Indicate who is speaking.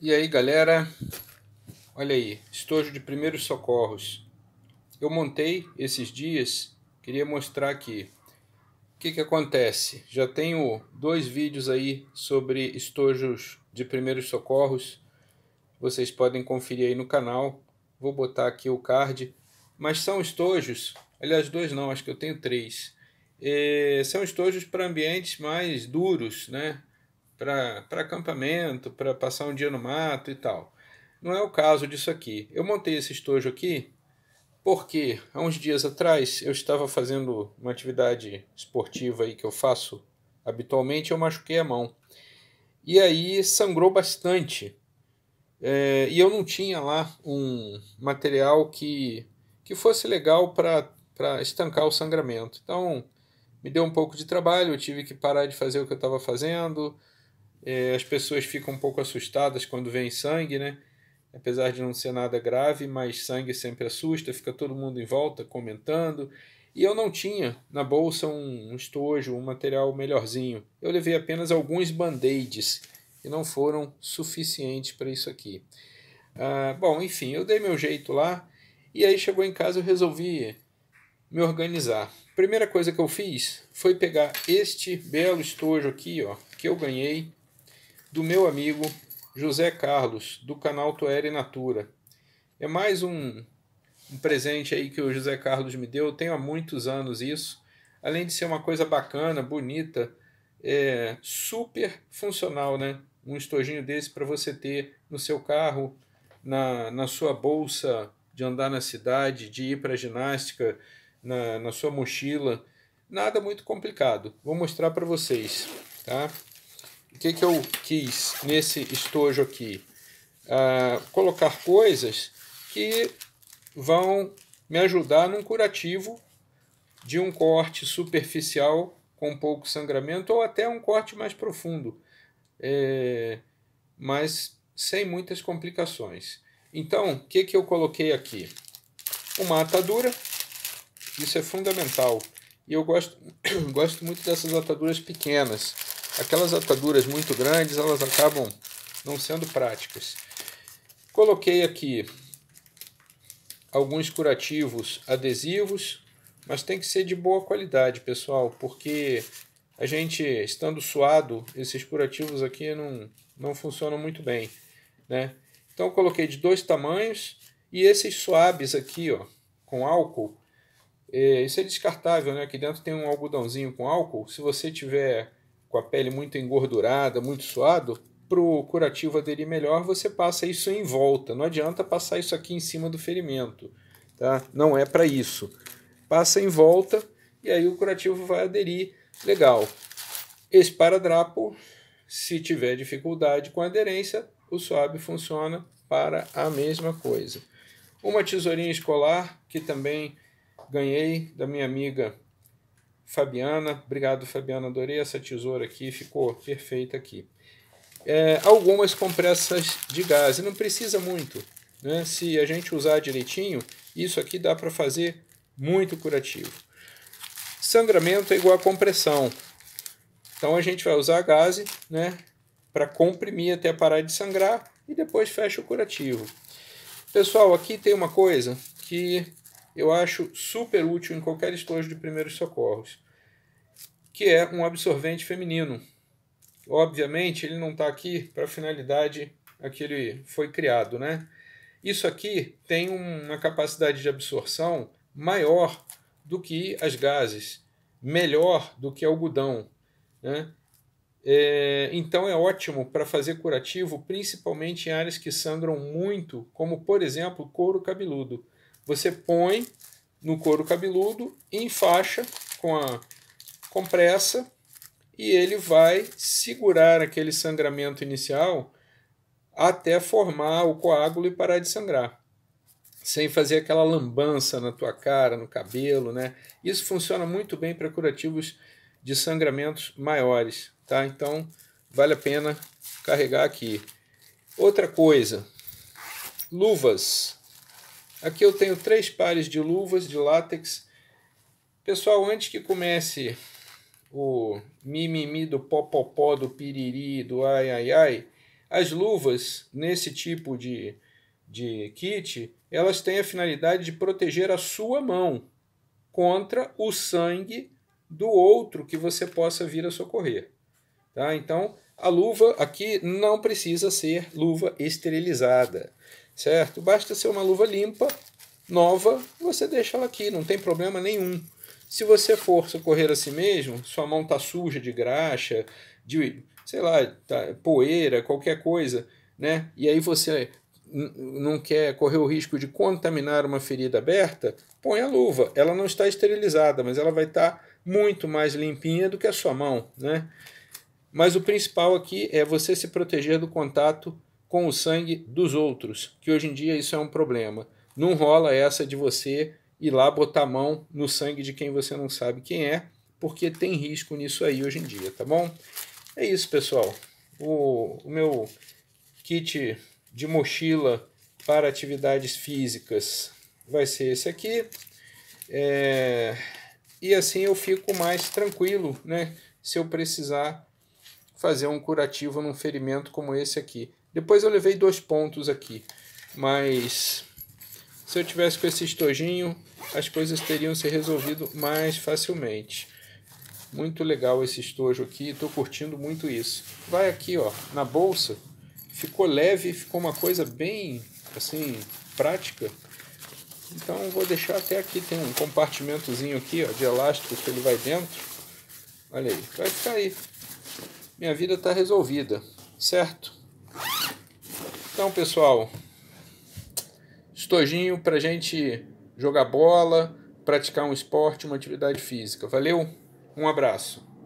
Speaker 1: E aí galera, olha aí, estojo de primeiros socorros. Eu montei esses dias, queria mostrar aqui. O que, que acontece? Já tenho dois vídeos aí sobre estojos de primeiros socorros. Vocês podem conferir aí no canal. Vou botar aqui o card. Mas são estojos, aliás, dois não, acho que eu tenho três. É, são estojos para ambientes mais duros, né? para acampamento, para passar um dia no mato e tal. Não é o caso disso aqui. Eu montei esse estojo aqui porque há uns dias atrás eu estava fazendo uma atividade esportiva aí que eu faço habitualmente, eu machuquei a mão. E aí sangrou bastante. É, e eu não tinha lá um material que, que fosse legal para estancar o sangramento. Então me deu um pouco de trabalho, eu tive que parar de fazer o que eu estava fazendo, é, as pessoas ficam um pouco assustadas quando vem sangue, né? Apesar de não ser nada grave, mas sangue sempre assusta, fica todo mundo em volta comentando. E eu não tinha na bolsa um, um estojo, um material melhorzinho. Eu levei apenas alguns band-aids e não foram suficientes para isso aqui. Ah, bom, enfim, eu dei meu jeito lá e aí chegou em casa eu resolvi me organizar. Primeira coisa que eu fiz foi pegar este belo estojo aqui, ó, que eu ganhei do meu amigo José Carlos, do canal Toere Natura. É mais um, um presente aí que o José Carlos me deu, eu tenho há muitos anos isso. Além de ser uma coisa bacana, bonita, é super funcional, né? Um estojinho desse para você ter no seu carro, na, na sua bolsa de andar na cidade, de ir para ginástica, na, na sua mochila. Nada muito complicado. Vou mostrar para vocês, tá? O que, que eu quis nesse estojo aqui? Ah, colocar coisas que vão me ajudar num curativo de um corte superficial com pouco sangramento ou até um corte mais profundo, é, mas sem muitas complicações. Então, o que, que eu coloquei aqui? Uma atadura, isso é fundamental. E eu gosto, gosto muito dessas ataduras pequenas Aquelas ataduras muito grandes, elas acabam não sendo práticas. Coloquei aqui alguns curativos adesivos, mas tem que ser de boa qualidade, pessoal, porque a gente estando suado, esses curativos aqui não, não funcionam muito bem, né? Então coloquei de dois tamanhos e esses suaves aqui, ó, com álcool, é, isso é descartável, né? Aqui dentro tem um algodãozinho com álcool. Se você tiver com a pele muito engordurada, muito suado, para o curativo aderir melhor, você passa isso em volta. Não adianta passar isso aqui em cima do ferimento, tá? Não é para isso. Passa em volta e aí o curativo vai aderir legal. Esse paradrapo, se tiver dificuldade com aderência, o suave funciona para a mesma coisa. Uma tesourinha escolar que também ganhei da minha amiga Fabiana. Obrigado, Fabiana. Adorei essa tesoura aqui, ficou perfeita aqui. É, algumas compressas de gás, não precisa muito. Né? Se a gente usar direitinho, isso aqui dá para fazer muito curativo. Sangramento é igual a compressão. Então a gente vai usar a gase né, para comprimir até parar de sangrar e depois fecha o curativo. Pessoal, aqui tem uma coisa que eu acho super útil em qualquer estojo de primeiros socorros, que é um absorvente feminino. Obviamente, ele não está aqui para a finalidade a que ele foi criado, né? Isso aqui tem uma capacidade de absorção maior do que as gases, melhor do que algodão, né? É, então é ótimo para fazer curativo, principalmente em áreas que sangram muito, como por exemplo couro cabeludo. Você põe no couro cabeludo, enfaixa com a compressa e ele vai segurar aquele sangramento inicial até formar o coágulo e parar de sangrar. Sem fazer aquela lambança na tua cara, no cabelo, né? Isso funciona muito bem para curativos de sangramentos maiores, tá? Então vale a pena carregar aqui. Outra coisa, luvas. Aqui eu tenho três pares de luvas de látex. Pessoal, antes que comece o mimimi do popopó, do piriri, do ai ai ai, as luvas nesse tipo de, de kit, elas têm a finalidade de proteger a sua mão contra o sangue do outro que você possa vir a socorrer. Tá? Então, a luva aqui não precisa ser luva esterilizada certo? Basta ser uma luva limpa, nova, você deixa ela aqui, não tem problema nenhum. Se você for socorrer a si mesmo, sua mão está suja de graxa, de, sei lá, tá, poeira, qualquer coisa, né? E aí você não quer correr o risco de contaminar uma ferida aberta, põe a luva. Ela não está esterilizada, mas ela vai estar tá muito mais limpinha do que a sua mão, né? Mas o principal aqui é você se proteger do contato com o sangue dos outros, que hoje em dia isso é um problema. Não rola essa de você ir lá botar a mão no sangue de quem você não sabe quem é, porque tem risco nisso aí hoje em dia, tá bom? É isso, pessoal. O, o meu kit de mochila para atividades físicas vai ser esse aqui. É... E assim eu fico mais tranquilo, né? Se eu precisar fazer um curativo num ferimento como esse aqui. Depois eu levei dois pontos aqui, mas se eu tivesse com esse estojinho, as coisas teriam se resolvido mais facilmente. Muito legal esse estojo aqui, estou curtindo muito isso. Vai aqui, ó, na bolsa, ficou leve, ficou uma coisa bem, assim, prática. Então vou deixar até aqui, tem um compartimentozinho aqui, ó, de elástico que ele vai dentro. Olha aí, vai ficar aí. Minha vida está resolvida, certo? Então, pessoal, estojinho para gente jogar bola, praticar um esporte, uma atividade física. Valeu, um abraço.